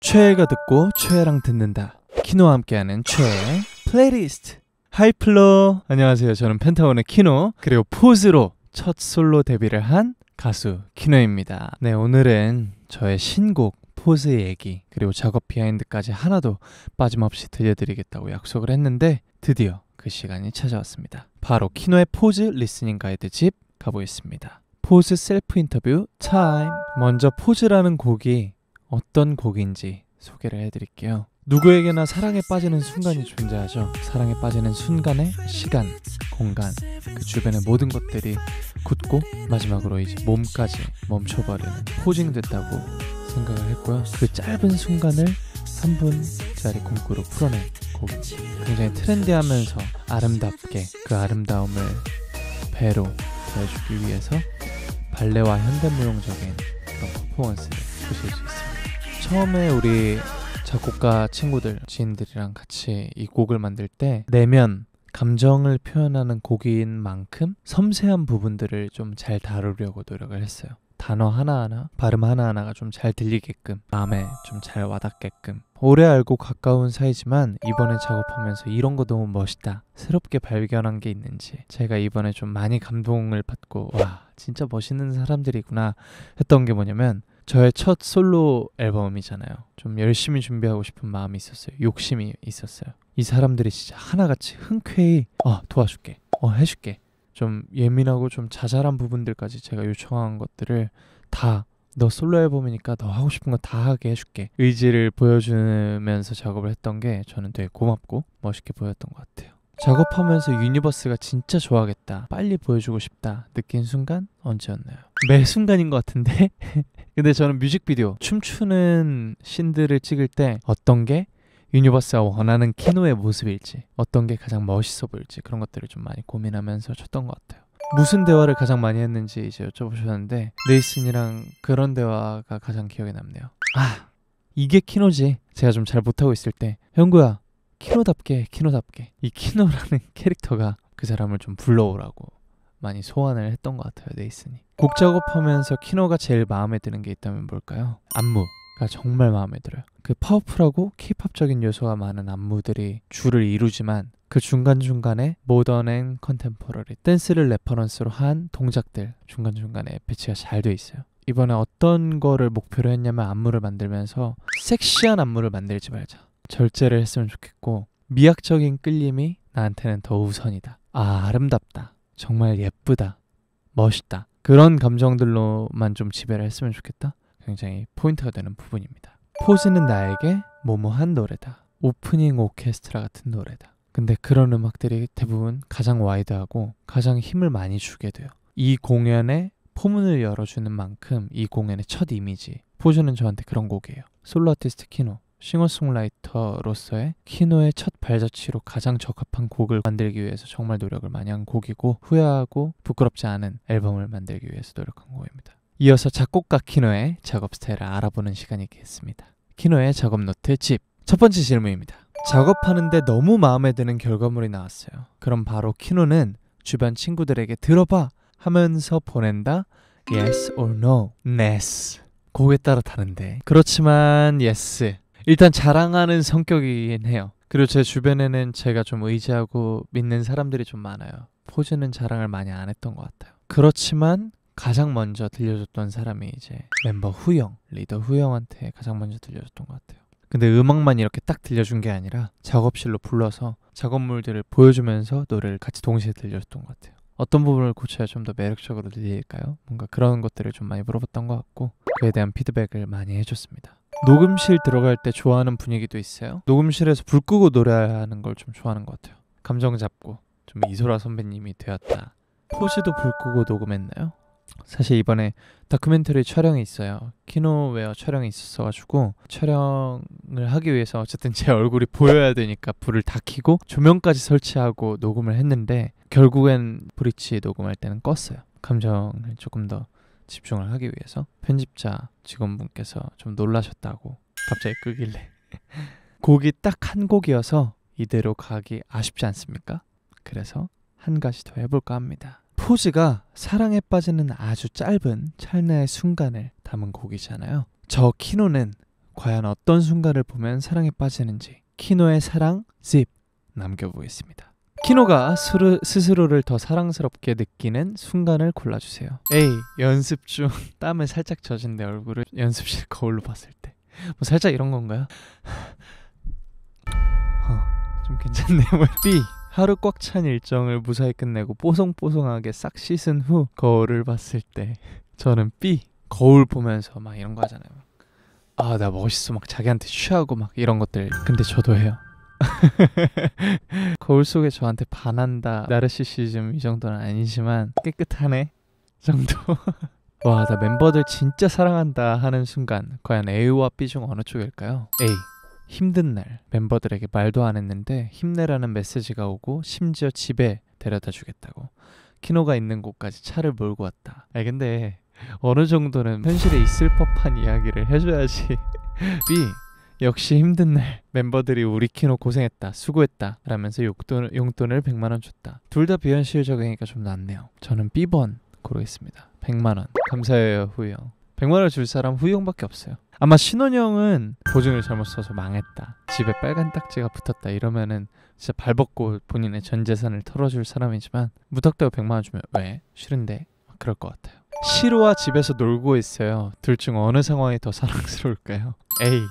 최애가 듣고 최애랑 듣는다 키노와 함께하는 최애 플레이리스트 하이플로 안녕하세요 저는 펜타곤의 키노 그리고 포즈로 첫 솔로 데뷔를 한 가수 키노입니다 네 오늘은 저의 신곡 포즈 얘기 그리고 작업 비하인드까지 하나도 빠짐없이 들려드리겠다고 약속을 했는데 드디어 그 시간이 찾아왔습니다 바로 키노의 포즈 리스닝 가이드 집 가보겠습니다 포즈 셀프 인터뷰 타임 먼저 포즈라는 곡이 어떤 곡인지 소개를 해드릴게요 누구에게나 사랑에 빠지는 순간이 존재하죠 사랑에 빠지는 순간의 시간, 공간 그 주변의 모든 것들이 굳고 마지막으로 이제 몸까지 멈춰버리는 포징됐다고 생각을 했고요 그 짧은 순간을 3분짜리 공구로 풀어낸 곡 굉장히 트렌디하면서 아름답게 그 아름다움을 배로 보여주기 위해서 발레와 현대무용적인 그런 퍼포먼스를 보실 수 있습니다. 처음에 우리 작곡가 친구들, 지인들이랑 같이 이 곡을 만들 때 내면 감정을 표현하는 곡인 만큼 섬세한 부분들을 좀 잘 다루려고 노력을 했어요. 단어 하나하나, 발음 하나하나가 좀 잘 들리게끔, 마음에 좀 잘 와닿게끔. 오래 알고 가까운 사이지만 이번에 작업하면서 이런 거 너무 멋있다. 새롭게 발견한 게 있는지 제가 이번에 좀 많이 감동을 받고 와, 진짜 멋있는 사람들이구나 했던 게 뭐냐면 저의 첫 솔로 앨범이잖아요. 좀 열심히 준비하고 싶은 마음이 있었어요. 욕심이 있었어요. 이 사람들이 진짜 하나같이 흔쾌히 어, 도와줄게. 어, 해줄게. 좀 예민하고 좀 자잘한 부분들까지 제가 요청한 것들을 다 너 솔로 앨범이니까 너 하고 싶은 거 다 하게 해줄게 의지를 보여주면서 작업을 했던 게 저는 되게 고맙고 멋있게 보였던 것 같아요 작업하면서 유니버스가 진짜 좋아하겠다 빨리 보여주고 싶다 느낀 순간 언제였나요? 매 순간인 것 같은데 근데 저는 뮤직비디오 춤추는 신들을 찍을 때 어떤 게 유니버스가 원하는 키노의 모습일지 어떤 게 가장 멋있어 보일지 그런 것들을 좀 많이 고민하면서 쳤던 것 같아요. 무슨 대화를 가장 많이 했는지 이제 여쭤보셨는데 네이슨이랑 그런 대화가 가장 기억에 남네요. 아 이게 키노지. 제가 좀 잘 못하고 있을 때 형구야 키노답게 키노답게 이 키노라는 캐릭터가 그 사람을 좀 불러오라고 많이 소환을 했던 것 같아요 네이슨이 곡 작업하면서 키노가 제일 마음에 드는 게 있다면 뭘까요? 안무 아, 정말 마음에 들어요. 그 파워풀하고 케이팝적인 요소가 많은 안무들이 주를 이루지만 그 중간중간에 모던 앤 컨템포러리 댄스를 레퍼런스로 한 동작들 중간중간에 배치가 잘 돼 있어요. 이번에 어떤 거를 목표로 했냐면 안무를 만들면서 섹시한 안무를 만들지 말자. 절제를 했으면 좋겠고 미학적인 끌림이 나한테는 더 우선이다. 아, 아름답다. 정말 예쁘다. 멋있다. 그런 감정들로만 좀 지배를 했으면 좋겠다. 굉장히 포인트가 되는 부분입니다. 포즈는 나에게 모모한 노래다. 오프닝 오케스트라 같은 노래다. 근데 그런 음악들이 대부분 가장 와이드하고 가장 힘을 많이 주게 돼요. 이공연에 포문을 열어주는 만큼 이 공연의 첫 이미지, 포즈는 저한테 그런 곡이에요. 솔로 아티스트 키노, 싱어송라이터로서의 키노의 첫 발자취로 가장 적합한 곡을 만들기 위해서 정말 노력을 많이 한 곡이고 후회하고 부끄럽지 않은 앨범을 만들기 위해서 노력한 곡입니다. 이어서 작곡가 키노의 작업 스타일을 알아보는 시간이 있겠습니다. 키노의 작업 노트 집. 첫 번째 질문입니다. 작업하는데 너무 마음에 드는 결과물이 나왔어요. 그럼 바로 키노는 주변 친구들에게 들어봐 하면서 보낸다. Yes or no. Yes. 곡에 따라 다른데. 그렇지만 yes. 일단 자랑하는 성격이긴 해요. 그리고 제 주변에는 제가 좀 의지하고 믿는 사람들이 좀 많아요. 포즈는 자랑을 많이 안 했던 것 같아요. 그렇지만 가장 먼저 들려줬던 사람이 이제 멤버 후영, 리더 후영한테 가장 먼저 들려줬던 것 같아요. 근데 음악만 이렇게 딱 들려준 게 아니라 작업실로 불러서 작업물들을 보여주면서 노래를 같이 동시에 들려줬던 것 같아요. 어떤 부분을 고쳐야 좀 더 매력적으로 들릴까요? 뭔가 그런 것들을 좀 많이 물어봤던 것 같고 그에 대한 피드백을 많이 해줬습니다. 녹음실 들어갈 때 좋아하는 분위기도 있어요. 녹음실에서 불 끄고 노래하는 걸 좀 좋아하는 것 같아요. 감정 잡고 좀 이소라 선배님이 되었다. 포즈도 불 끄고 녹음했나요? 사실 이번에 다큐멘터리 촬영이 있어요. 키노웨어 촬영이 있었어가지고 촬영을 하기 위해서 어쨌든 제 얼굴이 보여야 되니까 불을 다 켜고 조명까지 설치하고 녹음을 했는데 결국엔 브릿지 녹음할 때는 껐어요. 감정을 조금 더 집중을 하기 위해서 편집자 직원분께서 좀 놀라셨다고 갑자기 끄길래 곡이 딱 한 곡이어서 이대로 가기 아쉽지 않습니까? 그래서 한 가지 더 해볼까 합니다. 토지가 사랑에 빠지는 아주 짧은 찰나의 순간을 담은 곡이잖아요. 저 키노는 과연 어떤 순간을 보면 사랑에 빠지는지 키노의 사랑 집 남겨보겠습니다. 키노가 스루, 스스로를 더 사랑스럽게 느끼는 순간을 골라주세요. A. 연습 중 땀을 살짝 젖은 내 얼굴을 연습실 거울로 봤을 때. 뭐 살짝 이런 건가요? 어, 좀 괜찮네. B. 하루 꽉 찬 일정을 무사히 끝내고 뽀송뽀송하게 싹 씻은 후 거울을 봤을 때 저는 삐 거울 보면서 막 이런 거 하잖아요. 아 나 멋있어 막 자기한테 취하고 막 이런 것들 근데 저도 해요. 거울 속에 저한테 반한다 나르시시즘 이 정도는 아니지만 깨끗하네 정도 와 나 멤버들 진짜 사랑한다 하는 순간 과연 A와 B 중 어느 쪽일까요? A 힘든 날 멤버들에게 말도 안 했는데 힘내라는 메시지가 오고 심지어 집에 데려다 주겠다고 키노가 있는 곳까지 차를 몰고 왔다. 아 근데 어느 정도는 현실에 있을 법한 이야기를 해줘야지. B 역시 힘든 날 멤버들이 우리 키노 고생했다 수고했다 라면서 용돈, 용돈을 100만 원 줬다. 둘 다 비현실적이니까 좀 낫네요. 저는 B번 고르겠습니다. 100만 원 감사해요 후영. 100만 원을 줄 사람 후이형밖에 없어요. 아마 신원형은 보증을 잘못 써서 망했다. 집에 빨간 딱지가 붙었다 이러면은 진짜 발벗고 본인의 전 재산을 털어줄 사람이지만 무턱대고 100만 원 주면 왜 싫은데 그럴 것 같아요. 시로와 집에서 놀고 있어요. 둘 중 어느 상황이 더 사랑스러울까요? A.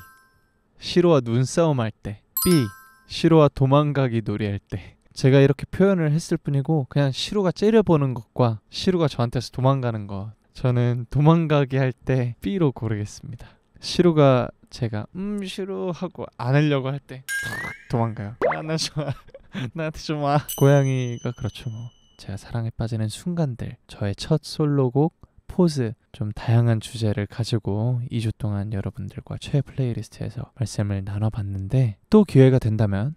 시로와 눈싸움 할 때. B. 시로와 도망가기 놀이할 때. 제가 이렇게 표현을 했을 뿐이고 그냥 시로가 째려보는 것과 시로가 저한테서 도망가는 것 저는 도망가게 할때 B로 고르겠습니다. 시루가 제가 음 시루 하고 안으려고 할때 도망가요. 아나 좋아. 나한테 좀 와. 고양이가 그렇죠 뭐. 제가 사랑에 빠지는 순간들, 저의 첫 솔로곡, 포즈, 좀 다양한 주제를 가지고 2주 동안 여러분들과 최애 플레이리스트에서 말씀을 나눠봤는데 또 기회가 된다면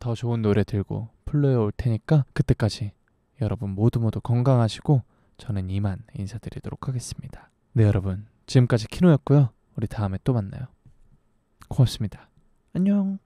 더 좋은 노래 들고 플로에 올 테니까 그때까지 여러분 모두 모두 건강하시고 저는 이만 인사드리도록 하겠습니다. 네, 여러분. 지금까지 키노였고요. 우리 다음에 또 만나요. 고맙습니다. 안녕.